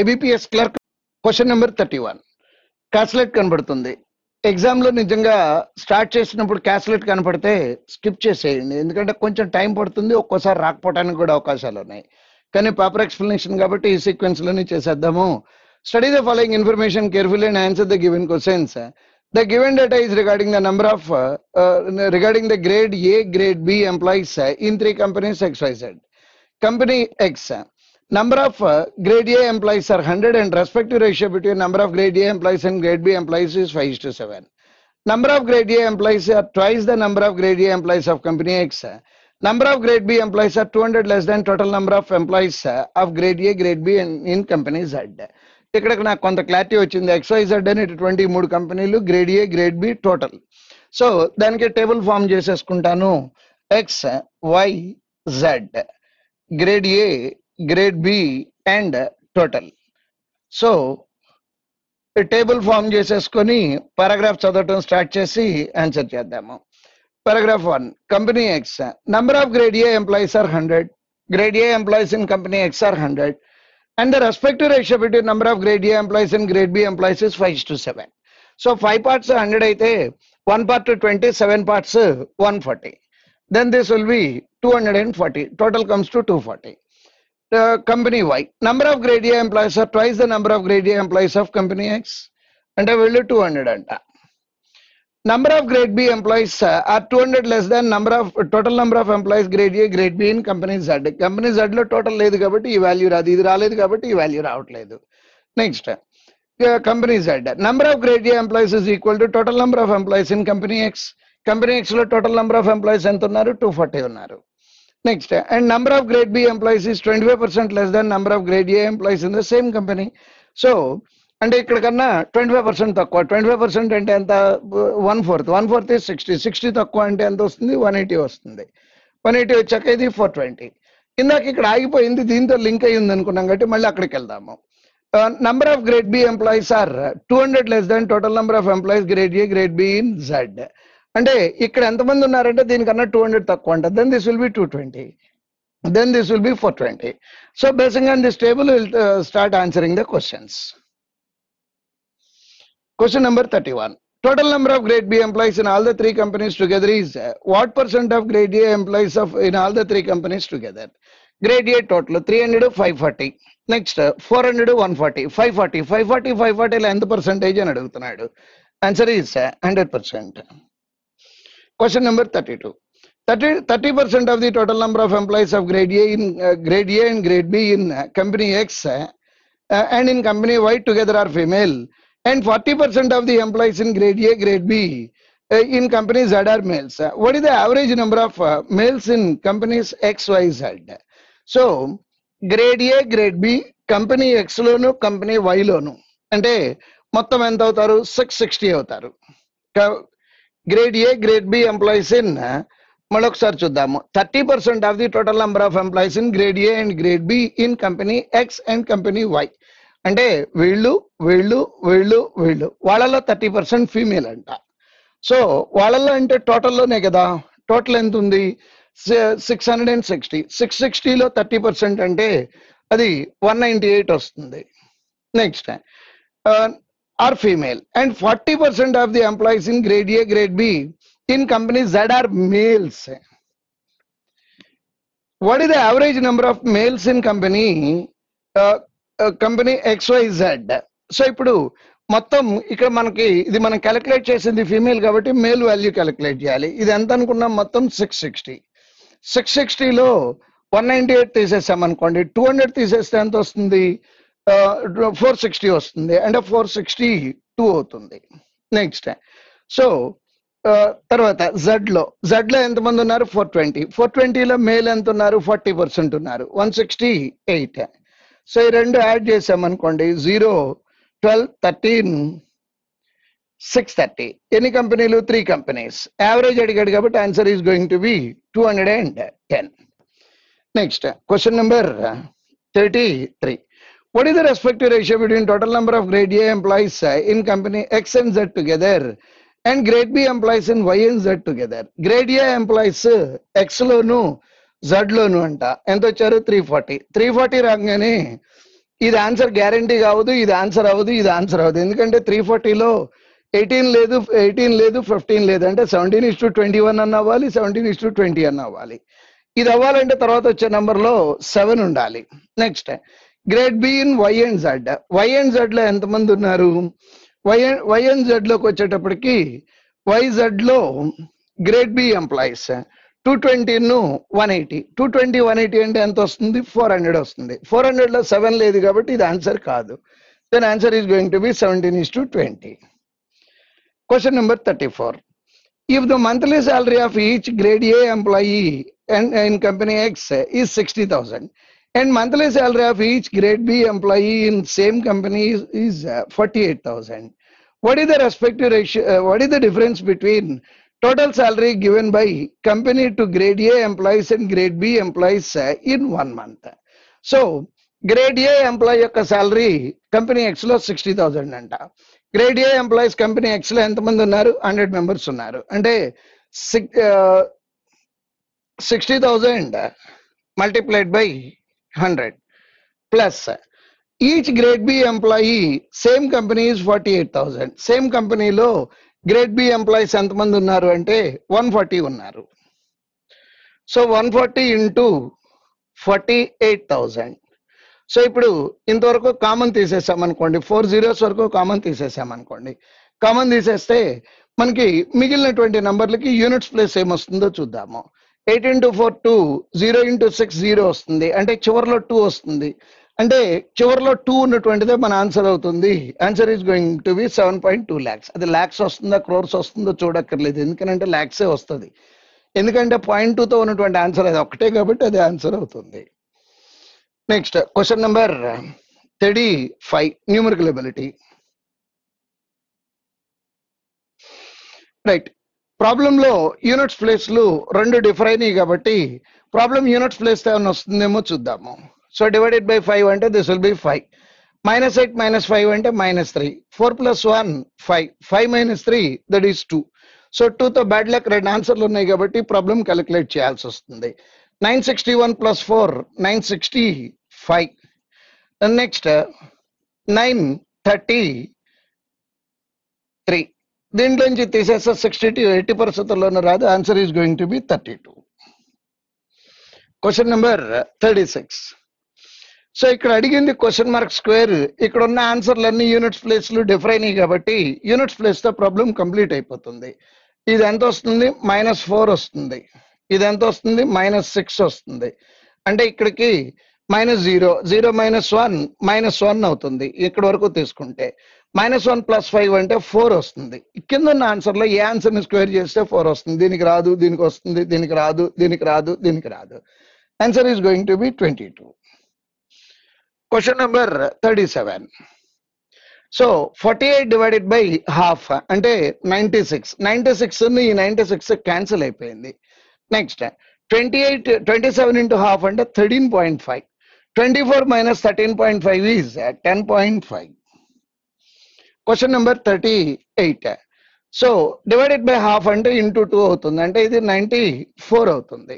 IBPS clerk question number thirty one caselet కనబడుతుంది ఎగ్జామ్లో నిజంగా స్టార్ట్ చేసినప్పుడు క్యాస్లెట్ కనపడితే స్కిప్ చేసేయండి ఎందుకంటే కొంచెం టైం పడుతుంది ఒక్కోసారి రాకపోవడానికి కూడా అవకాశాలు ఉన్నాయి కానీ పేపర్ ఎక్స్ప్లెనేషన్ కాబట్టి ఈ లోనే చేసేద్దాము study the following information careful and answer the given questions the given data is regarding the number of regarding the grade A grade B employees in three companies X Y Z company X number of uh, grade A employees are 100 and respective ratio between number of grade A employees and grade B employees is 5 to 7. Number of grade A employees are twice the number of grade A employees of company X. Number of grade B employees are 200 less than total number of employees of grade A, grade B in, in company Z. ఇక్కడికి నాకు కొంత clarity వచ్చింది ఎక్సైజెడ్ అని ఇటువంటి మూడు కంపెనీలు grade A grade B total so దానికి table form చేసేసుకుంటాను X Y Z grade A grade B and total. So a table form Jesus Koni paragraph Southern start chessy answer demo. Paragraph one company X number of grade A employees are hundred. Grade A employees in company X are hundred. And the respective ratio between number of grade A employees and grade B employees is 5 to 7. So 5 parts are 100, 1 part to 20, 7 parts 140. Then this will be 240. Total comes to 240 the company Y. Number of grade A employees are twice the number of grade A employees of company X. And a value 200 and number of grade b employees uh, are 200 less than number of total number of employees grade a grade b in company z company z లో total లేదు కాబట్టి ఈ value రాదు ఇది రాలేదు కాబట్టి ఈ value రావట్లేదు next company Z number of grade A employees is equal to total number of employees in company X company X లో టోటల్ నెంబర్ ఆఫ్ ఎంప్లాయీస్ ఎంత ఉన్నారు టూ ఫార్టీ ఉన్నారు number of grade B employees is twenty five percent less than number of grade A employees in the same company so అంటే ఇక్కడ కన్నా twenty five percent తక్కువ twenty five percent అంటే ఎంత one fourth one fourth is sixty sixty తక్కువ అంటే ఎంత వస్తుంది వన్ ఎయిటీ వస్తుంది వన్ ఎయిటీ వచ్చాక ఇది ఫోర్ ట్వంటీ ఇందాక ఇక్కడ ఆగిపోయింది దీంతో లింక్ అయ్యింది అనుకున్నాం కాబట్టి మళ్ళీ అక్కడికి వెళ్దాము number of grade B employees are two hundred less than total number of employees grade A grade B in Z And if this will be two hundred తకకువ అంట then this will be two then this will be 420. So basing on this table, we'll uh, start answering the questions. Question number 31. Total number of grade B employees in all the three companies together is uh, what percent of grade A employees of in all the three companies together? Grade A total 300 540. Next uh, 400 140. 540 540 540 ఎంత percentage అని అడుగుతున్నాడు Answer is 100 uh, percent. Question number 32. 30 percent of the total number of employees of grade A in uh, grade A and grade B in uh, company X uh, uh, and in company Y together are female, and 40 percent of the employees in grade A, grade B uh, in companies Z are males. what is the average number of males in companies X, Y, Z? So grade A, grade B, company ఎక్స్లోను and a అంటే మొత్తం ఎంత అవుతారు six grade A grade B employees in మరొకసారి చూద్దాము thirty percent of the total number of employees in grade A and grade B in company X and company Y అంటే వీళ్ళు వీళ్ళు వీళ్ళు వీళ్ళు వాళ్ళలో థర్టీ పర్సెంట్ ఫీమేల్ అంట సో వాళ్ళలో అంటే టోటల్లోనే కదా టోటల్ ఎంత ఉంది six hundred and sixty six సిక్స్టీలో థర్టీ పర్సెంట్ అంటే అది వన్ నైంటీ ఎయిట్ వస్తుంది next are female and 40% of the employees in grade A, grade B in companies that are males. What is the average number of males in company? Uh, uh, company XYZ. So ఇప్పుడు మొత్తం ఇక్కడ మనకి ఇది మనం calculate చేసింది female కాబట్టి male value calculate చేయాలి ఇది ఎంత అనుకున్నాం మొత్తం సిక్స్ సిక్స్టీ సిక్స్ సిక్స్టీలో వన్ నైంటీ ఎయిట్ తీసేసాం అనుకోండి టూ హండ్రెడ్ తీసేస్తే ఎంత వస్తుంది ఫోర్ సిక్స్టీ వస్తుంది అండ్ ఫోర్ సిక్స్టీ టూ అవుతుంది నెక్స్ట్ సో తర్వాత జడ్లో జడ్లో ఎంతమంది ఉన్నారు ఫోర్ ట్వంటీ ఫోర్ ట్వంటీలో మేల్ ఎంత ఉన్నారు ఫార్టీ పర్సెంట్ ఉన్నారు వన్ సిక్స్టీ ఎయిట్ సో ఈ రెండు యాడ్ చేసామనుకోండి zero twelve thirteen six thirty ఎన్ని కంపెనీలు త్రీ కంపెనీస్ యావరేజ్ అడిగాడు కాబట్టి answer is going to be two hundred and ten next question number thirty three What is the respective ratio between total number of grade A employees in company X and Z together and grade B employees in Y and Z together? Grade A employees X lono, Z lono anta. Ento charu 340. 340 rangane. This answer guarantee gaudu, this answer avudu, this answer avudu. Indi kante 340 lo 18 ledu, 18 ledu, 15 ledu. Ante 17 is to 21 anna wali, 17 is to 20 anna wali. Idawal ante tarawat ochcha number lo 7 undali. Next grade B in Y and Z Y and Z లో ఎంతమంది ఉన్నారు Y Y and Z లోకి వచ్చేటప్పటికి Y Z లో grade B employees two ట్వంటీను one eighty two twenty one eighty అంటే ఎంత వస్తుంది ఫోర్ హండ్రెడ్ వస్తుంది ఫోర్ హండ్రెడ్లో సెవెన్ లేదు కాబట్టి ఇది ఆన్సర్ కాదు then answer is going to be seventeen is to twenty question number thirty four if the monthly salary of each grade A employee and in company X is 60,000, and monthly salary of each grade B employee in same company is, is uh, 48,000. What is the respective ratio? Uh, what is the difference between total salary given by company to grade A employees and grade B employees uh, in one month? So, Grade A employee salary company company sixty thousand. లో Grade A employees company A employees company X లో ఎంతమంది ఉన్నారు hundred members ఉన్నారు 100 plus each grade B employee same company forty eight same same కంపెనీలో grade B employees ఎంతమంది ఉన్నారు అంటే one forty ఉన్నారు so one forty into forty eight thousand so ఇప్పుడు ఇంతవరకు కామన్ తీసేసామనుకోండి ఫోర్ జీరోస్ వరకు కామన్ తీసేసామనుకోండి కామన్ తీసేస్తే మనకి మిగిలినటువంటి నంబర్లకి యూనిట్స్ ప్లేస్ ఏమొస్తుందో చూద్దాము eight into four two zero into six zero వస్తుంది అంటే చివరిలో టూ వస్తుంది అంటే చివరిలో టూ ఉన్నటువంటిదే మన ఆన్సర్ అవుతుంది answer is going to be seven point two lakhs అది ల్యాక్స్ వస్తుందా క్రోర్స్ వస్తుందో చూడక్కర్లేదు ఎందుకంటే ల్యాక్సే వస్తుంది ఎందుకంటే పాయింట్ టూతో ఉన్నటువంటి ఆన్సర్ అది ఒకటే కాబట్టి అది ఆన్సర్ అవుతుంది next question number thirty five numerical ability right ప్రాబ్లంలో యూనిట్స్ ప్లేస్లు రెండు డిఫర్ అయినాయి కాబట్టి ప్రాబ్లం యూనిట్స్ ప్లేస్ ఏమైనా వస్తుందేమో చూద్దాము సో డివైడెడ్ బై ఫైవ్ అంటే this will be five minus eight minus five అంటే minus three four plus one five five minus three that is two so టూతో బ్యాడ్ లక్ రెండు ఆన్సర్లు ఉన్నాయి కాబట్టి ప్రాబ్లం క్యాలిక్యులేట్ చేయాల్సి వస్తుంది nine sixty one plus four nine sixty five next nine thirty three నుంచి తీసేస్తే సిక్స్టీ టు ఎయిటీ పర్సెంట్లోనూ రాదు answer is going to be thirty two question number thirty six so ఇక్కడ అడిగింది క్వశ్చన్ మార్క్ స్క్వేర్ ఇక్కడ ఉన్న అన్ని యూనిట్స్ ప్లేస్లు డిఫర్ అయినాయి కాబట్టి యూనిట్స్ ప్లేస్తో ప్రాబ్లం కంప్లీట్ అయిపోతుంది ఇది ఎంత వస్తుంది మైనస్ ఫోర్ వస్తుంది ఇది ఎంత వస్తుంది మైనస్ సిక్స్ వస్తుంది అంటే ఇక్కడికి minus zero zero minus one minus one అవుతుంది ఇక్కడ వరకు తీసుకుంటే మైనస్ వన్ ప్లస్ ఫైవ్ అంటే ఫోర్ వస్తుంది కింద ఉన్న ఆన్సర్లో ఏ ఆన్సర్ని స్క్వేర్ చేస్తే ఫోర్ వస్తుంది దీనికి రాదు దీనికి వస్తుంది దీనికి రాదు దీనికి రాదు దీనికి రాదు answer is going to be twenty two question number thirty seven so forty eight divided by half అంటే నైంటీ సిక్స్ నైంటీ సిక్స్ ఈ నైంటీ సిక్స్ క్యాన్సిల్ అయిపోయింది next twenty eight twenty seven into half అంటే thirteen point five 24 minus 13.5 is 10.5. Question number 38. So divided by half and into 2 అవుతుంది అంటే ఇది 94 అవుతుంది.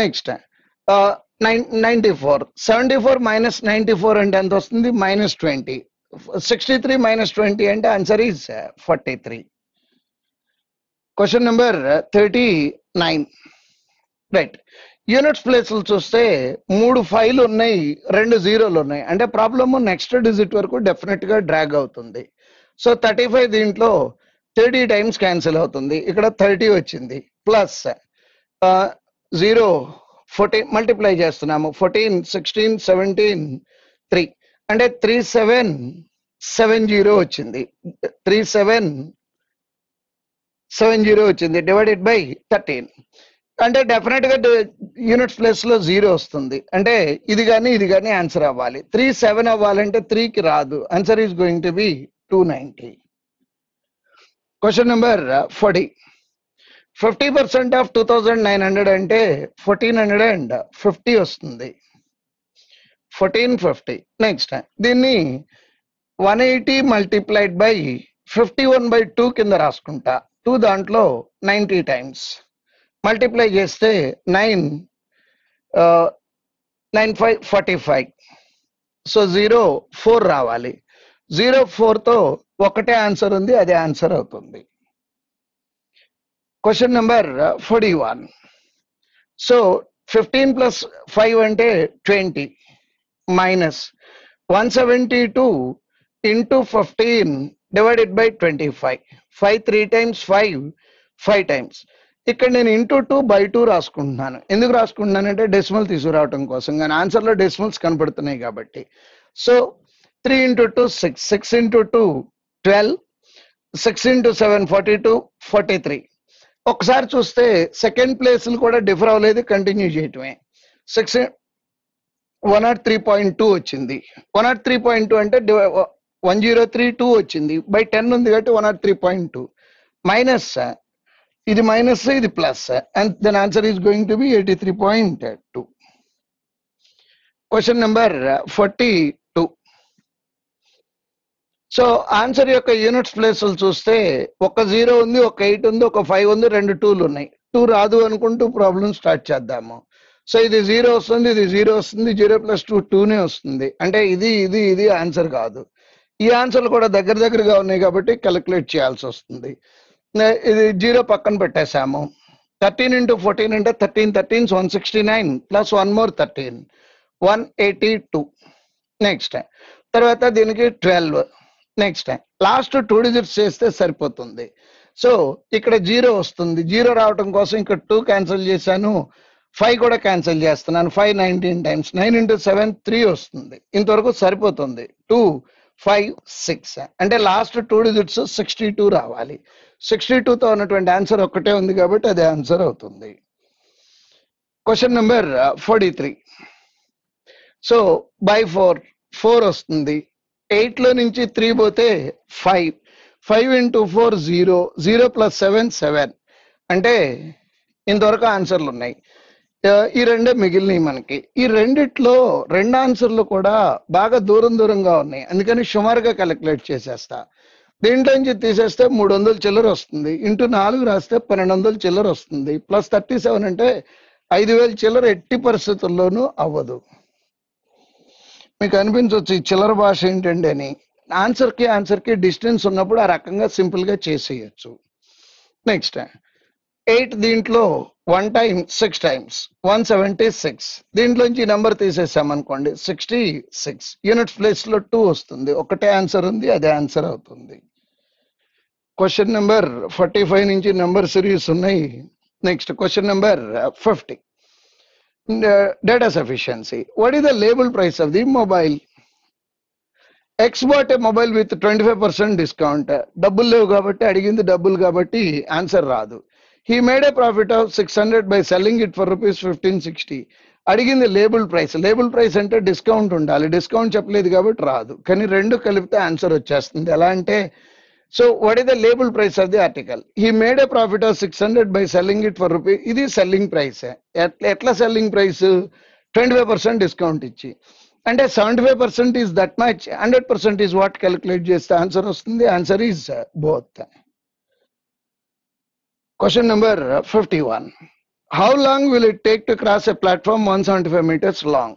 Next ninety four seventy four minus ninety four అంటే ఎంత వస్తుంది minus twenty sixty three minus twenty అంటే answer is forty three question number thirty nine right units ప్లేస్లు చూస్తే మూడు ఫైల్ ఉన్నాయి రెండు జీరోలు ఉన్నాయి అంటే ప్రాబ్లమ్ నెక్స్ట్ డిజిట్ వరకు డెఫినెట్ గా డ్రాగ్ అవుతుంది సో థర్టీ ఫైవ్ దీంట్లో థర్టీ టైమ్స్ క్యాన్సిల్ అవుతుంది ఇక్కడ థర్టీ వచ్చింది ప్లస్ జీరో ఫోర్టీన్ మల్టిప్లై చేస్తున్నాము ఫోర్టీన్ సిక్స్టీన్ సెవెంటీన్ త్రీ అంటే త్రీ సెవెన్ సెవెన్ జీరో వచ్చింది త్రీ సెవెన్ సెవెన్ జీరో వచ్చింది డివైడెడ్ బై థర్టీన్ అంటే డెఫినెట్ గా యూనిట్ ప్లేస్ లో జీరో వస్తుంది అంటే ఇది కానీ ఇది కానీ ఆన్సర్ అవ్వాలి త్రీ సెవెన్ అవ్వాలంటే త్రీకి రాదు answer is going to be two ninety question number forty fifty percent of two thousand nine hundred అంటే ఫోర్టీన్ హండ్రెడ్ అండ్ ఫిఫ్టీ వస్తుంది ఫోర్టీన్ ఫిఫ్టీ నెక్స్ట్ దీన్ని one eighty multiplied by fifty one by two కింద రాసుకుంటా two దాంట్లో ninety times multiply చేస్తే nine nine five forty five so zero four రావాలి zero ఫోర్తో ఒకటే ఆన్సర్ ఉంది అదే ఆన్సర్ అవుతుంది question number forty one so fifteen plus five అంటే twenty minus one seventy two into fifteen divided by twenty five five three times five five times ఇక్కడ నేను into two by two రాసుకుంటున్నాను ఎందుకు అంటే decimal తీసుకురావటం కోసం కానీ ఆన్సర్లో డెసిమల్స్ కనపడుతున్నాయి కాబట్టి so three into two six six into two twelve six into seven forty two forty three ఒకసారి చూస్తే సెకండ్ ప్లేస్ని కూడా డిఫర్ అవ్వలేదు కంటిన్యూ చేయటమే six one not three point two వచ్చింది one not three point two అంటే వన్ జీరో త్రీ టూ వచ్చింది by ten ఉంది కాబట్టి one not three point two minus ఇది మైనస్ ఇది plus and then answer is going to be eighty three point two question number forty two so answer యొక్క units ప్లేసులు చూస్తే ఒక zero ఉంది ఒక ఎయిట్ ఉంది ఒక ఫైవ్ ఉంది రెండు టూలు ఉన్నాయి టూ రాదు అనుకుంటూ ప్రాబ్లం స్టార్ట్ చేద్దాము సో ఇది జీరో వస్తుంది ఇది జీరో వస్తుంది జీరో ప్లస్ టూ టూనే వస్తుంది అంటే ఇది ఇది ఇది ఆన్సర్ కాదు ఈ ఆన్సర్లు కూడా దగ్గర దగ్గరగా ఉన్నాయి కాబట్టి క్యాలిక్యులేట్ చేయాల్సి వస్తుంది ఇది జీరో పక్కన పెట్టేశాము థర్టీన్ ఇంటూ ఫోర్టీన్ అంటే thirteen thirteens one sixty nine plus one more thirteen one eighty two next తర్వాత దీనికి twelve next last two digits చేస్తే సరిపోతుంది సో ఇక్కడ జీరో వస్తుంది జీరో రావడం కోసం ఇక్కడ టూ క్యాన్సిల్ చేశాను ఫైవ్ కూడా క్యాన్సిల్ చేస్తున్నాను five nineteen times nine into seven three వస్తుంది ఇంతవరకు సరిపోతుంది టూ ఫైవ్ సిక్స్ అంటే last two digits sixty two రావాలి సిక్స్టీ టూతో ఉన్నటువంటి ఆన్సర్ ఒక్కటే ఉంది కాబట్టి అది ఆన్సర్ అవుతుంది question number forty three so by four four వస్తుంది ఎయిట్ లో నుంచి త్రీ పోతే five five into four zero zero plus seven seven అంటే ఇంతవరకు ఆన్సర్లు ఉన్నాయి ఈ రెండే మిగిలినవి మనకి ఈ రెండిట్లో రెండు ఆన్సర్లు కూడా బాగా దూరం దూరంగా ఉన్నాయి అందుకని సుమారుగా క్యాలిక్యులేట్ చేసేస్తా దీంట్లో నుంచి తీసేస్తే మూడు వందల చిల్లర వస్తుంది ఇంటూ నాలుగు రాస్తే పన్నెండు వందల చిల్లర వస్తుంది ప్లస్ థర్టీ సెవెన్ అంటే ఐదు వేల చిల్లర ఎట్టి పరిస్థితుల్లోనూ అవ్వదు మీకు అనిపించవచ్చు ఈ చిల్లర భాష ఏంటండి అని ఆన్సర్కి ఆన్సర్కి డిస్టెన్స్ ఉన్నప్పుడు ఆ రకంగా సింపుల్గా చేసేయచ్చు నెక్స్ట్ ఎయిట్ దీంట్లో one time six times one seventy six దీంట్లోంచి నెంబర్ తీసేసామనుకోండి సిక్స్టీ సిక్స్ యూనిట్స్ ప్లేస్లో టూ వస్తుంది ఒకటే ఆన్సర్ ఉంది అదే ఆన్సర్ అవుతుంది క్వశ్చన్ నెంబర్ ఫార్టీ ఫైవ్ నుంచి నెంబర్ సిరీస్ ఉన్నాయి next question number fifty data sufficiency what is the label price of the mobile X bought a mobile with twenty five percent discount డబ్బులు లేవు కాబట్టి అడిగింది డబ్బులు కాబట్టి ఆన్సర్ రాదు He made a profit of 600 by selling it for rupees 1560. అడిగింది label price label price అంటే discount ఉండాలి డిస్కౌంట్ చెప్పలేదు కాబట్టి రాదు కానీ రెండు కలిపితే ఆన్సర్ వచ్చేస్తుంది ఎలా అంటే so what is the label price of the article he made a profit of six hundred by selling it for rupee ఇది సెల్లింగ్ ప్రైసే ఎట్లా selling price twenty five percent discount ఇచ్చి అంటే seventy five percent is that much hundred percent is what calculate చేస్తే answer వస్తుంది answer is both Question number 51. How long will it take to cross a platform 175 meters long?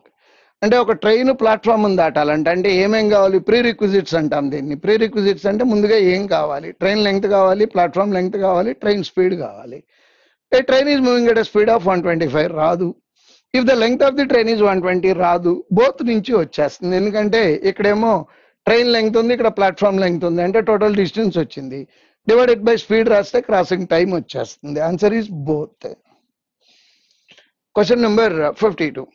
అంటే ఒక train platform ఉంది దాటాలంటే అంటే ఏమేం కావాలి ప్రీ రిక్విజిట్స్ అంటాం దీన్ని ప్రీ రిక్విజిట్స్ అంటే ముందుగా ఏం కావాలి ట్రైన్ లెంగ్త్ కావాలి ప్లాట్ఫామ్ లెంగ్త్ కావాలి ట్రైన్ స్పీడ్ కావాలి a train is moving at speed of one twenty five రాదు if the length of the train is one twenty రాదు బోత్ నుంచి వచ్చేస్తుంది ఎందుకంటే ఇక్కడేమో ట్రైన్ లెంగ్త్ ఉంది ఇక్కడ ప్లాట్ఫామ్ లెంగ్త్ ఉంది అంటే టోటల్ డిస్టెన్స్ వచ్చింది divided by speed raste crossing time vachestundi the answer is both question number uh, 52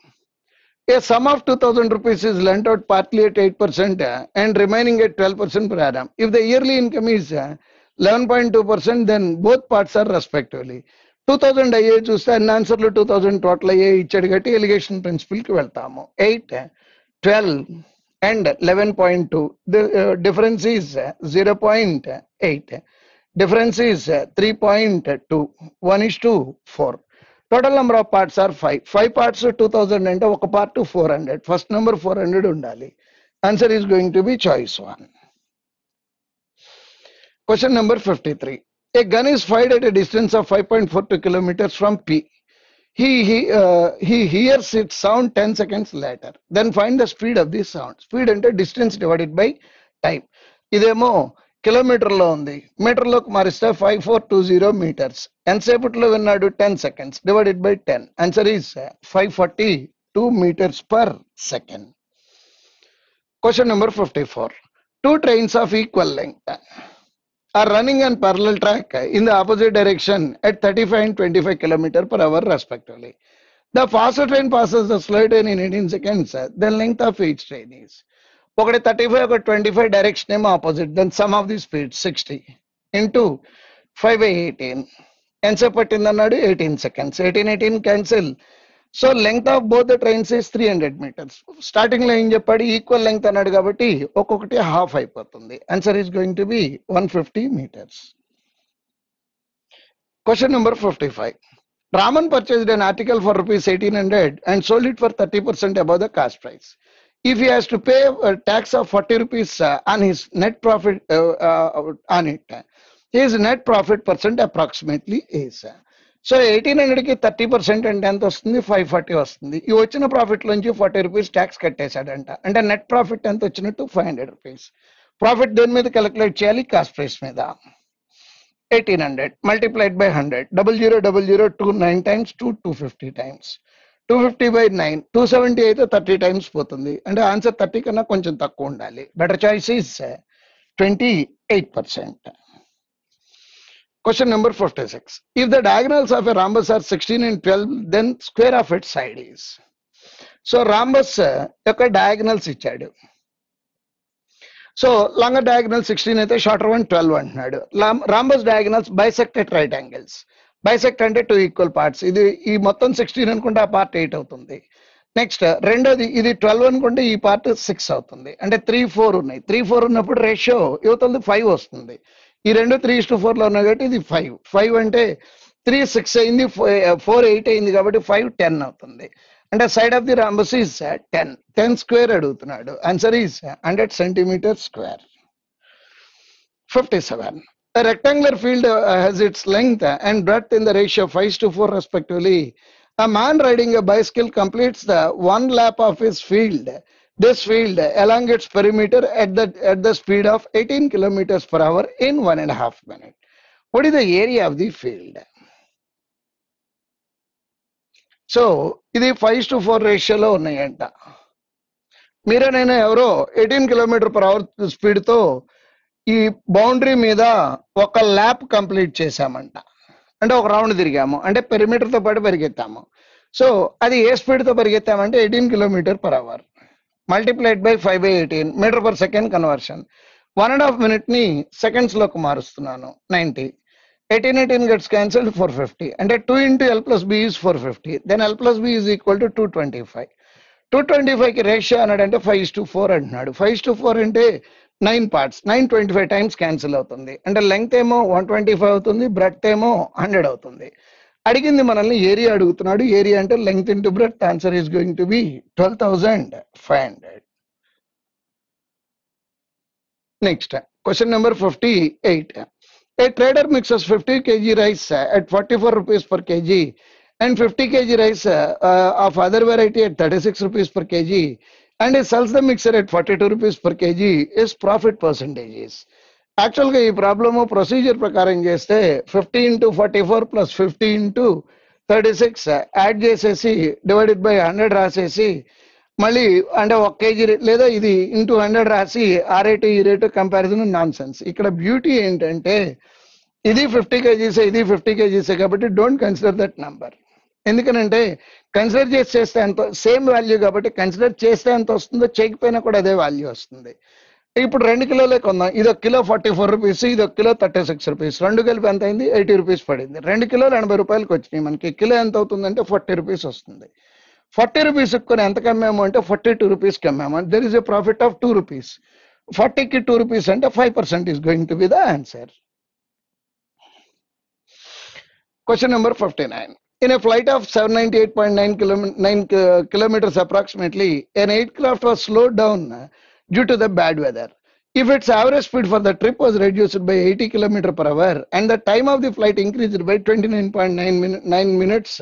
a sum of 2000 rupees is lent out partly at 8% uh, and remaining at 12% per annum if the yearly income is 11.2% uh, then both parts are respectively 2000 ia chuste an answer lo 2000 total ia ichadu gatti allegation principle ki veltamo 8 12 and 11.2 the difference is 0.8 difference is uh, 3.2 1 is to 4 total number of parts are 5 5 parts 2000 and part to 400 first number 400 undali answer is going to be choice 1 question number 53 a gun is fired at a distance of 5.42 kilometers from p he he uh, he hears its sound 10 seconds later then find the speed of this sound speed and distance divided by time idemo Kilometer ఉంది the మారిస్తే five four two zero meters ఎంతసేపట్లో విన్నాడు ten seconds divided by ten answer is five forty two meters per second question number fifty four two trains of equal length are running on parallel track in the opposite direction at 35 and 25 kilometer per hour respectively. The faster train passes the slower train in 18 seconds, the length of each train is. पकड़े 35 अगर 25 direction में opposite then sum of the speed 60 into 5 by 18 answer ಪಟ್ಟಿಂದ ನೋಡಿ 18 seconds 18 18 cancel so length of both the trains is three hundred meters starting లో ఏం చెప్పాడు equal length అన్నాడు కాబట్టి ఒక్కొక్కటి హాఫ్ అయిపోతుంది answer is going to be one fifty meters question number fifty five Raman purchased an article for rupees eighteen hundred and sold it for thirty percent above the cost price if he has to pay a tax of 40 rupees uh, on his net profit uh, uh, on it, his net profit percent approximately is. So 1800 is 30% and then the 540. was You profit 40 rupees tax cut. And the net profit then is 500 rupees. Profit then may calculate chali cost price. 1800 multiplied by 100. 00002 9 times 2 250 times. Two fifty by nine two seventy అయితే thirty times పోతుంది అంటే answer thirty కన్నా కొంచెం తక్కువ ఉండాలి better choice is twenty eight percent question number fifty six if the diagonals of a rhombus are sixteen and twelve then square of it side is so rhombus యొక్క diagonals ఇచ్చాడు so longer diagonal sixteen అయితే shorter one twelve అంటున్నాడు rhombus diagonals bisected right angles bisect అంటే two equal parts ఇది ఈ మొత్తం sixteen అనుకుంటే ఆ పార్ట్ ఎయిట్ అవుతుంది నెక్స్ట్ రెండోది ఇది ట్వెల్వ్ అనుకుంటే ఈ పార్ట్ సిక్స్ అవుతుంది అంటే త్రీ ఫోర్ ఉన్నాయి త్రీ ఫోర్ ఉన్నప్పుడు రేషియో యువతలది ఫైవ్ వస్తుంది ఈ రెండు త్రీ ఇస్ టు ఫోర్లో ఉన్నాయి కాబట్టి ఇది ఫైవ్ ఫైవ్ అంటే త్రీ సిక్స్ అయింది ఫోర్ ఎయిట్ eh, అయింది కాబట్టి ఫైవ్ టెన్ అవుతుంది అంటే side of the rhombus is ten ten square అడుగుతున్నాడు answer is hundred centimeter square fifty seven The rectangular field uh, has its length and breadth in the ratio 5 to 4 respectively. A man riding a bicycle completes the one lap of his field. This field along its perimeter at the, at the speed of 18 kilometers per hour in one and a half minute. What is the area of the field? So, so ఇది five to four రేషియోలో ఉన్నాయంట మీరే నేను 18 eighteen per hour speed, స్పీడ్తో ఈ boundary మీద ఒక lap complete చేశామంట అంటే ఒక రౌండ్ తిరిగాము అంటే పెరిమీటర్తో పాటు పరిగెత్తాము సో అది ఏ స్పీడ్తో పరిగెత్తామంటే eighteen kilometer per hour multiplied by five by eighteen meter per second conversion one and half మినిట్ని సెకండ్స్లోకి మారుస్తున్నాను ninety eighteen eighteen gets cancel four fifty అంటే two into L plus B is four fifty then L plus B is equal to two twenty five two twenty ఫైవ్కి ratio అన్నాడంటే five is to four అంటున్నాడు five is to four అంటే nine parts nine twenty five times cancel అవుతుంది అంటే length ఏమో one twenty five అవుతుంది breadth ఏమో hundred అవుతుంది అడిగింది మనల్ని ఏరియా అడుగుతున్నాడు ఏరియా అంటే length into breadth answer is going to be twelve thousand five hundred next question number fifty eight a trader mixes fifty KG rice at forty four rupees per KG and fifty KG rice of other variety at thirty six rupees per KG and he sells the mixture at forty two rupees per KG is profit percentages యాక్చువల్గా ఈ problem procedure ప్రకారం చేస్తే fifty into forty four plus fifty into thirty six add చేసేసి divided by hundred రాసేసి మళ్ళీ అంటే ఒక KG లేదా ఇది ఇంటూ హండ్రెడ్ రాసి ఆ రేటు ఈ రేటు కంపారిజన్ నాన్ సెన్స్ ఇక్కడ బ్యూటీ ఏంటంటే ఇది ఫిఫ్టీ కేజీసే ఇది ఫిఫ్టీ కేజీసే కాబట్టి డోంట్ కన్సిడర్ దట్ నంబర్ ఎందుకనంటే కన్సిడర్ చేసి చేస్తే ఎంత సేమ్ వాల్యూ కాబట్టి కన్సిడర్ చేస్తే ఎంత వస్తుందో చేయకపోయినా కూడా అదే వాల్యూ వస్తుంది ఇప్పుడు రెండు కిలోలే కొందాం ఇది ఒక కిలో ఫార్టీ ఫోర్ రూపీస్ ఇది ఒక కిలో థర్టీ సిక్స్ రూపీస్ రెండు కలిపి ఎంత అయింది ఎయిటీ రూపీస్ పడింది రెండు కిలోలు ఎనభై రూపాయలకు వచ్చినాయి మనకి కిలో ఎంత అవుతుందంటే ఫార్టీ రూపీస్ వస్తుంది ఫార్టీ రూపీస్ ఎక్కువ ఎంత కమ్మాము అంటే ఫార్టీ టూ రూపీస్కి అంటే there is a profit of two rupees ఫార్టీకి టూ రూపీస్ అంటే five percent is going to be the answer question number fifty nine In a flight of 798.9 nine kilometers approximately, an aircraft was slowed down due to the bad weather. If its average speed for the trip was reduced by 80 km per hour and the time of the flight increased by 29.9 min- minutes,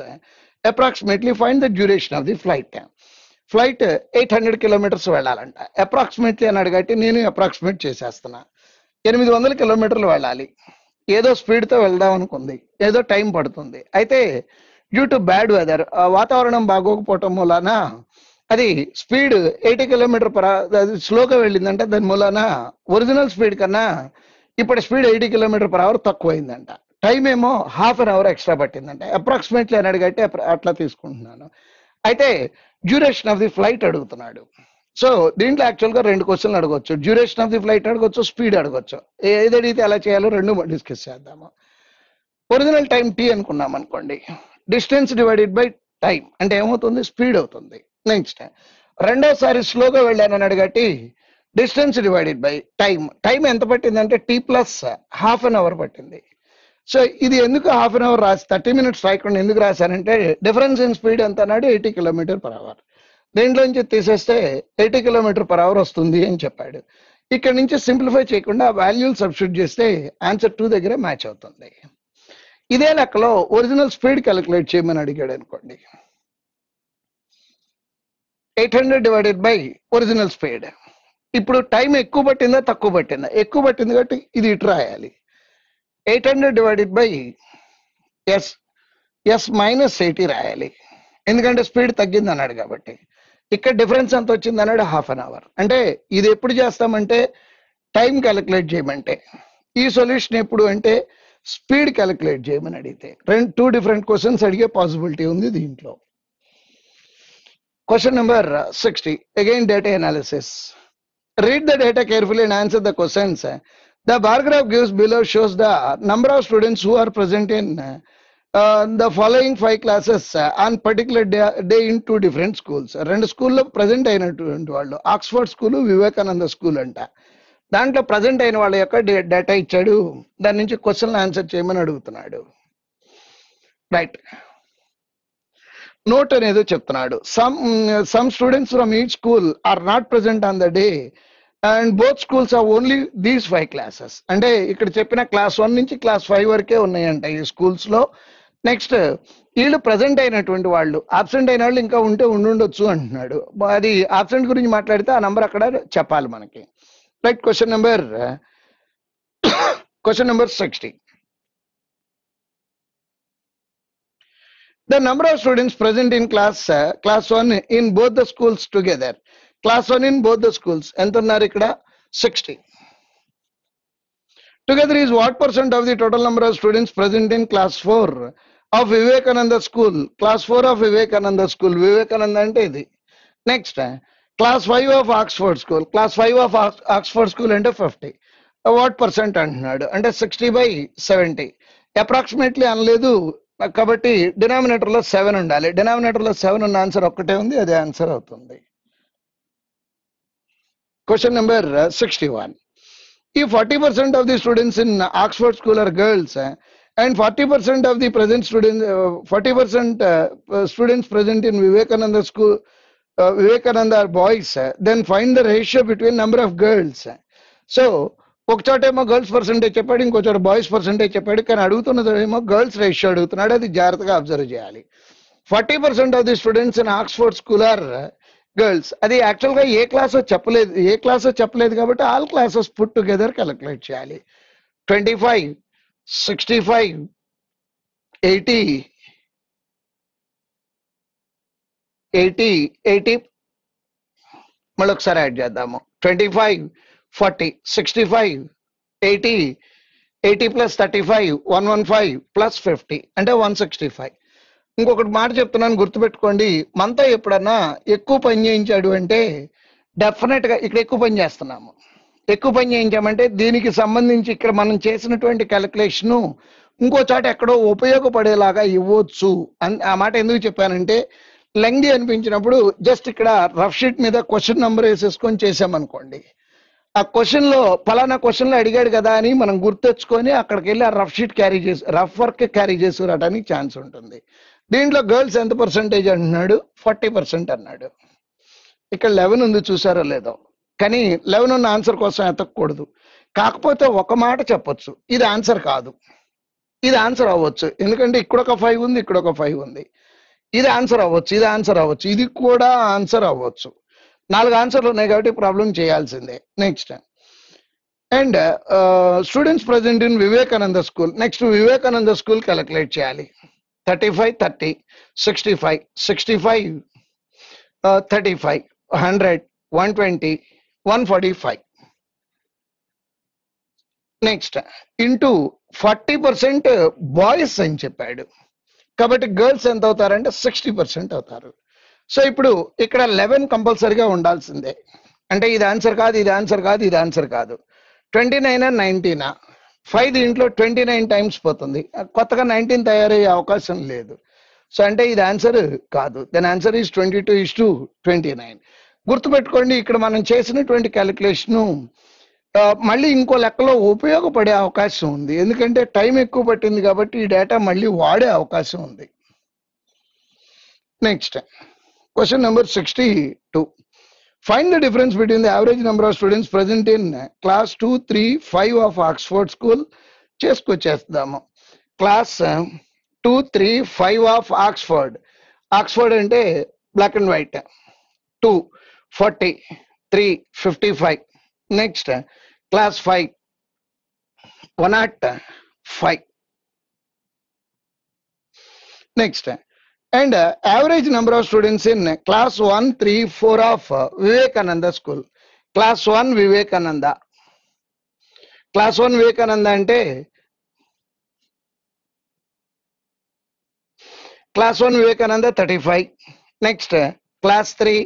approximately find the duration of the flight. Flight eight hundred kilometers వెళ్ళాలంట approximately అన్నాడు కాబట్టి నేను approximate చేసేస్తున్నా ఎనిమిది వందల కిలోమీటర్లు వెళ్ళాలి ఏదో స్పీడ్తో వెళ్దాం అనుకుంది ఏదో టైం పడుతుంది డ్యూ టు బ్యాడ్ వెదర్ వాతావరణం బాగోకపోవటం మూలాన అది స్పీడ్ ఎయిటీ కిలోమీటర్ పర్ అది స్లోగా వెళ్ళిందంట దాని మూలాన ఒరిజినల్ స్పీడ్ కన్నా ఇప్పటి speed eighty kilometer per hour తక్కువైందంట టైం ఏమో హాఫ్ అన్ అవర్ ఎక్స్ట్రా పట్టిందంట అప్రాక్సిమేట్లీ అని అడిగట్టే అట్లా తీసుకుంటున్నాను అయితే డ్యూరేషన్ ఆఫ్ ది ఫ్లైట్ అడుగుతున్నాడు సో దీంట్లో యాక్చువల్గా రెండు క్వశ్చన్లు అడగొచ్చు డ్యూరేషన్ ఆఫ్ ది ఫ్లైట్ అడగొచ్చు స్పీడ్ అడగొచ్చు ఏది అడిగితే ఎలా చేయాలో రెండు డిస్కస్ చేద్దాము ఒరిజినల్ టైం టీ అనుకున్నాం అనుకోండి డిస్టెన్స్ డివైడెడ్ బై టైం అంటే ఏమవుతుంది స్పీడ్ అవుతుంది నెక్స్ట్ రెండోసారి స్లోగా వెళ్ళానని అడగట్టి distance divided by time time ఎంత పట్టిందంటే T plus half an hour పట్టింది సో ఇది ఎందుకు హాఫ్ అన్ అవర్ రాసి థర్టీ మినిట్స్ రాయకుండా ఎందుకు రాశానంటే డిఫరెన్స్ ఇన్ స్పీడ్ ఎంత అన్నాడు ఎయిటీ కిలోమీటర్ పర్ అవర్ దీంట్లోంచి తీసేస్తే ఎయిటీ కిలోమీటర్ పర్ అవర్ వస్తుంది అని చెప్పాడు ఇక్కడ నుంచి సింప్లిఫై చేయకుండా వాల్యూలు సబ్స్టిట్యూట్ చేస్తే ఆన్సర్ టూ దగ్గర మ్యాచ్ అవుతుంది ఇదే లెక్కలో ఒరిజినల్ స్పీడ్ క్యాలిక్యులేట్ చేయమని అడిగాడు అనుకోండి eight hundred divided by original speed ఇప్పుడు టైం ఎక్కువ పట్టిందా తక్కువ పట్టిందా ఎక్కువ పట్టింది కాబట్టి ఇది ఇటు రాయాలి eight hundred divided by S S minus eighty రాయాలి ఎందుకంటే స్పీడ్ తగ్గింది అన్నాడు కాబట్టి ఇక్కడ డిఫరెన్స్ ఎంత వచ్చింది అన్నాడు హాఫ్ అన్ అవర్ అంటే ఇది ఎప్పుడు చేస్తామంటే టైం క్యాలిక్యులేట్ చేయమంటే ఈ సొల్యూషన్ ఎప్పుడు అంటే speed calculate jayman adite two different questions adige possibility undi deentlo question number uh, 60 again data analysis read the data carefully and answer the questions the bar graph gives below shows the number of students who are present in uh, the following five classes uh, on particular day, day in two different schools. Rand school present in Oxford School, Vivekananda School and దాంట్లో present అయిన వాళ్ళ యొక్క data ఇచ్చాడు దాని నుంచి question answer చేయమని అడుగుతున్నాడు right note అనేది చెప్తున్నాడు some some students from each school are not present on the day and both schools are only these five classes అంటే ఇక్కడ చెప్పిన క్లాస్ వన్ నుంచి క్లాస్ ఫైవ్ వరకే ఉన్నాయంట ఈ స్కూల్స్ లో నెక్స్ట్ వీళ్ళు ప్రజెంట్ అయినటువంటి వాళ్ళు ఆబ్సెంట్ అయిన వాళ్ళు ఇంకా ఉంటే ఉండుండొచ్చు అంటున్నాడు అది ఆబ్సెంట్ గురించి మాట్లాడితే ఆ నంబర్ అక్కడ చెప్పాలి మనకి Right, question number uh, question number 60. The number of students present in class uh, class 1 in both the schools together. Class 1 in both the schools. Entunar ikkada 60. Together is what percent of the total number of students present in class 4 of Vivekananda school? Class 4 of Vivekananda school. Vivekananda Next. Uh, class five of Oxford school class five of Oxford school అంటే fifty what percent అంటున్నాడు అంటే sixty by seventy approximately అనలేదు కాబట్టి డినామినేటర్లో seven ఉండాలి డినామినేటర్లో seven ఉన్న answer ఒక్కటే ఉంది అదే ఆన్సర్ అవుతుంది క్వశ్చన్ నెంబర్ సిక్స్టీ వన్ ఈ forty percent of the students in Oxford school are girls and forty percent of the present student forty percent students present in Vivekananda school uh, Vivekananda are boys, then find the ratio between number of girls. So, ఒక girls percentage చెప్పాడు ఇంకో boys percentage చెప్పాడు కానీ అడుగుతున్నదేమో girls ratio అడుగుతున్నాడు అది జాగ్రత్తగా observe చేయాలి forty percent of the students in Oxford school are girls అది యాక్చువల్గా ఏ క్లాసో చెప్పలేదు ఏ క్లాసో చెప్పలేదు కాబట్టి all classes put together calculate చేయాలి twenty five sixty five eighty eighty eighty మళ్ళీ ఒకసారి యాడ్ చేద్దాము twenty five forty sixty five eighty eighty plus thirty five one one five plus fifty అంటే వన్ సిక్స్టీ ఫైవ్ ఇంకొకటి మాట చెప్తున్నాను గుర్తుపెట్టుకోండి మనతో ఎప్పుడన్నా ఎక్కువ పని చేయించాడు అంటే డెఫినెట్గా ఇక్కడ ఎక్కువ పని చేస్తున్నాము ఎక్కువ పని చేయించామంటే దీనికి సంబంధించి ఇక్కడ మనం చేసినటువంటి క్యాలిక్యులేషను ఇంకో చోట ఎక్కడో ఉపయోగపడేలాగా ఇవ్వచ్చు అని ఆ మాట ఎందుకు చెప్పానంటే లెంగ్ది అనిపించినప్పుడు జస్ట్ ఇక్కడ రఫ్ షీట్ మీద క్వశ్చన్ నెంబర్ వేసేసుకొని చేసామనుకోండి ఆ క్వశ్చన్ లో ఫలానా క్వశ్చన్ లో అడిగాడు కదా అని మనం గుర్తెచ్చుకొని అక్కడికి వెళ్ళి ఆ రఫ్ షీట్ క్యారీ చేసి రఫ్ వర్క్ క్యారీ చేసి రావడానికి ఛాన్స్ ఉంటుంది దీంట్లో గర్ల్స్ ఎంత పర్సంటేజ్ అంటున్నాడు ఫార్టీ పర్సెంట్ అన్నాడు ఇక్కడ లెవెన్ ఉంది చూసారో లేదో కానీ లెవెన్ ఉన్న ఆన్సర్ కోసం ఎతకూడదు కాకపోతే ఒక మాట చెప్పొచ్చు ఇది ఆన్సర్ కాదు ఇది ఆన్సర్ అవ్వచ్చు ఎందుకంటే ఇక్కడ ఒక ఫైవ్ ఉంది ఇక్కడ ఒక ఫైవ్ ఉంది ఇది ఆన్సర్ అవ్వచ్చు ఇది ఆన్సర్ అవ్వచ్చు ఇది కూడా ఆన్సర్ అవ్వచ్చు నాలుగు ఆన్సర్లు ఉన్నాయి కాబట్టి ప్రాబ్లం చేయాల్సిందే next and students present in Vivekananda school next Vivekananda school calculate చేయాలి thirty five thirty sixty five sixty five thirty five hundred one twenty one forty five next into forty percent boys అని చెప్పాడు కాబట్టి గర్ల్స్ ఎంత అవుతారంటే sixty percent అవుతారు so ఇప్పుడు ఇక్కడ eleven కంపల్సరీగా ఉండాల్సిందే అంటే ఇది ఆన్సర్ కాదు ఇది ఆన్సర్ కాదు ఇది ఆన్సర్ కాదు ట్వంటీ నైన్ నైన్టీనా ఫైవ్ దీంట్లో ట్వంటీ నైన్ టైమ్స్ పోతుంది కొత్తగా నైన్టీన్ తయారయ్యే అవకాశం లేదు సో అంటే ఇది ఆన్సర్ కాదు దాని answer is twenty two is to twenty nine గుర్తుపెట్టుకోండి ఇక్కడ మనం చేసినటువంటి క్యాలిక్యులేషను మళ్ళీ ఇంకో లెక్కలో ఉపయోగపడే అవకాశం ఉంది ఎందుకంటే టైం ఎక్కువ పట్టింది కాబట్టి ఈ డేటా మళ్ళీ వాడే అవకాశం ఉంది next question number sixty two find the difference between the average number of students present in class two three five of Oxford school చేసుకొచ్చేస్తాము class two three five of Oxford Oxford అంటే black and white two forty three fifty five next class 5 105 next and uh, average number of students in class 1 3 4 of uh, vivekananda school class 1 vivekananda class 1 vivekananda ante class 1 vivekananda 35 next class 3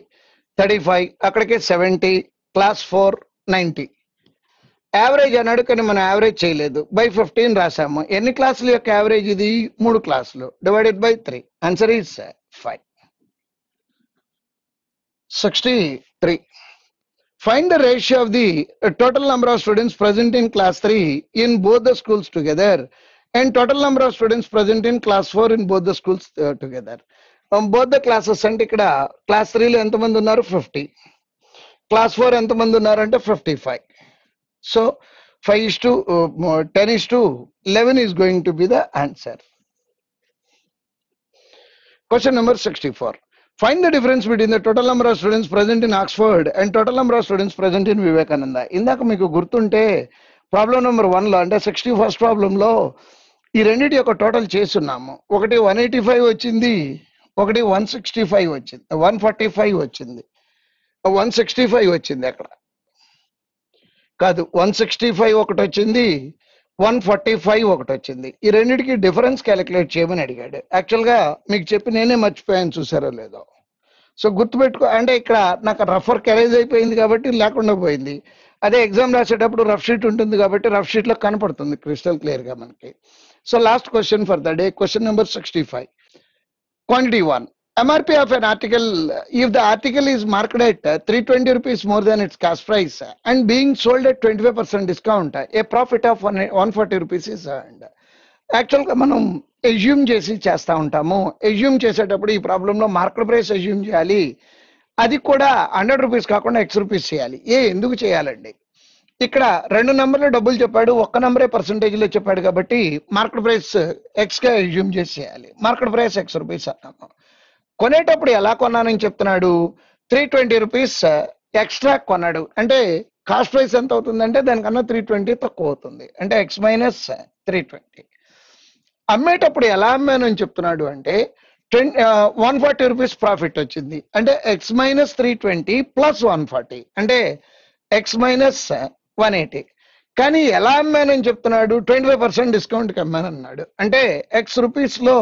35 అక్కడికి 70 class 4 90 average anadukani mana average cheyaledu by 15 rasamu any class lo yokka average idi moodu class lo divided by 3 answer is uh, 5 63 Find the ratio of the uh, total number of students present in class 3 in both the schools together and total number of students present in class 4 in both the schools uh, together. Um, both the classes sent class 3 50. Class 4 and 55. So 5 is to uh, 10 is to 11 is going to be the answer. Question number 64. Find the difference between the total number of students present in Oxford and total number of students present in Vivekananda. ఇందాక మీకు గుర్తుంటే problem number వన్లో అంటే sixty first ప్రాబ్లంలో ఈ రెండింటి యొక్క total చేస్తున్నాము ఒకటి వన్ ఎయిటీ ఫైవ్ వచ్చింది ఒకటి వన్ సిక్స్టీ ఫైవ్ వచ్చింది వన్ ఫార్టీ ఫైవ్ వచ్చింది వన్ సిక్స్టీ ఫైవ్ వచ్చింది అక్కడ కాదు వన్ సిక్స్టీ ఫైవ్ ఒకటి వచ్చింది వన్ ఫార్టీ ఫైవ్ ఒకటి వచ్చింది ఈ రెండింటికి డిఫరెన్స్ క్యాలిక్యులేట్ చేయమని అడిగాడు యాక్చువల్గా మీకు చెప్పి నేనే మర్చిపోయాను చూసారో లేదో సో గుర్తుపెట్టుకో అంటే ఇక్కడ నాకు రఫర్ క్యారేజ్ అయిపోయింది కాబట్టి లేకుండా పోయింది అదే ఎగ్జామ్ రాసేటప్పుడు రఫ్ షీట్ ఉంటుంది కాబట్టి రఫ్ షీట్లో కనపడుతుంది క్రిస్టల్ క్లియర్గా మనకి so last question for the day question number sixty five quantity one MRP of an MRP of the article if the article is marked at 320 rupees more than its cost price and twenty five percent discount a profit of one forty rupees is earned. యాక్చువల్గా మనం assume చేసి చేస్తూ ఉంటాము assume చేసేటప్పుడు ఈ ప్రాబ్లంలో market price assume చేయాలి అది కూడా హండ్రెడ్ రూపీస్ కాకుండా ఎక్స్ రూపీస్ చేయాలి ఏ ఎందుకు చేయాలండి ఇక్కడ రెండు నెంబర్లు డబ్బులు చెప్పాడు ఒక్క నెంబరే పర్సంటేజ్లో చెప్పాడు కాబట్టి మార్కెట్ ప్రైస్ ఎక్స్గా ఎజ్యూమ్ చేసి చేయాలి మార్కెట్ ప్రైస్ ఎక్స్ రూపీస్ అన్నాము కొనేటప్పుడు ఎలా కొన్నానని చెప్తున్నాడు త్రీ ట్వంటీ రూపీస్ ఎక్స్ట్రా కొన్నాడు అంటే కాస్ట్ ప్రైస్ ఎంత అవుతుంది అంటే దానికన్నా త్రీ ట్వంటీ తక్కువ అవుతుంది అంటే ఎక్స్ మైనస్ త్రీ ట్వంటీ అమ్మేటప్పుడు ఎలా అమ్మానని చెప్తున్నాడు అంటే twenty one forty rupees profit వచ్చింది అంటే X minus three twenty plus one forty అంటే ఎక్స్ మైనస్ వన్ ఎయిటీ కానీ ఎలా అమ్మానని చెప్తున్నాడు ట్వంటీ ఫైవ్ పర్సెంట్ డిస్కౌంట్కి అమ్మానన్నాడు అంటే ఎక్స్ రూపీస్లో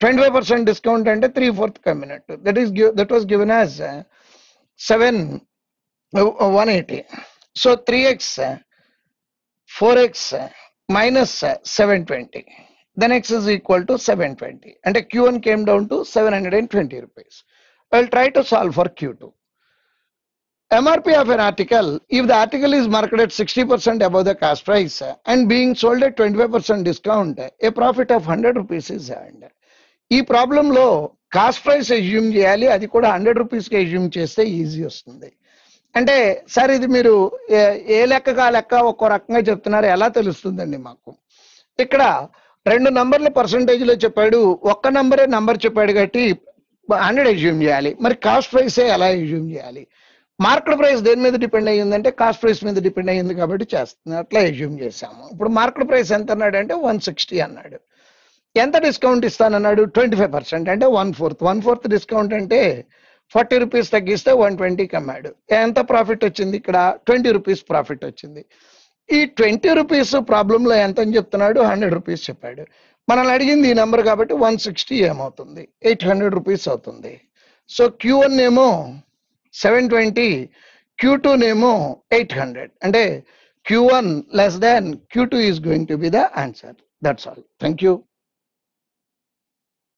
25% discount and a 3 fourth combinator. That is that was given as uh, 7 uh, uh, 180. So 3x, 4x minus 720. Then x is equal to 720 and a q1 came down to 720 rupees. I'll try to solve for q2. MRP of an article, if the article is marked at 60% above the cost price and being sold at 25% discount, a profit of 100 rupees is earned. ఈ ప్రాబ్లంలో cost price assume చేయాలి అది కూడా hundred రూపీస్కి assume చేస్తే easy వస్తుంది అంటే sir ఇది మీరు ఏ లెక్కగా లెక్క ఒక్కో రకంగా చెప్తున్నారు ఎలా తెలుస్తుందండి మాకు ఇక్కడ రెండు నంబర్ల పర్సంటేజ్లో చెప్పాడు ఒక్క నంబరే నంబర్ చెప్పాడు కాబట్టి హండ్రెడ్ ఎజ్యూమ్ చేయాలి మరి కాస్ట్ ప్రైసే ఎలా ఎజ్యూమ్ చేయాలి మార్కెట్ ప్రైస్ దేని మీద డిపెండ్ అయ్యిందంటే కాస్ట్ ప్రైస్ మీద డిపెండ్ అయ్యింది కాబట్టి చేస్తుంది అట్లా ఎజ్యూమ్ చేశాము ఇప్పుడు మార్కెట్ ప్రైస్ ఎంత అన్నాడు అంటే వన్ సిక్స్టీ అన్నాడు ఎంత డిస్కౌంట్ ఇస్తానన్నాడు ట్వంటీ ఫైవ్ పర్సెంట్ అంటే one fourth one fourth discount అంటే ఫార్టీ రూపీస్ తగ్గిస్తే వన్ ట్వంటీకి అమ్మాడు ఎంత ప్రాఫిట్ వచ్చింది ఇక్కడ ట్వంటీ రూపీస్ ప్రాఫిట్ వచ్చింది ఈ ట్వంటీ రూపీస్ ప్రాబ్లంలో ఎంత అని చెప్తున్నాడు హండ్రెడ్ రూపీస్ చెప్పాడు మనల్ని అడిగింది ఈ నెంబర్ కాబట్టి వన్ సిక్స్టీ ఏమవుతుంది ఎయిట్ హండ్రెడ్ రూపీస్ అవుతుంది సో క్యూ వన్ ఏమో సెవెన్ ట్వంటీ క్యూ టూ నేమో ఎయిట్ హండ్రెడ్ అంటే Q one less than Q two is going to be the answer that's all thank you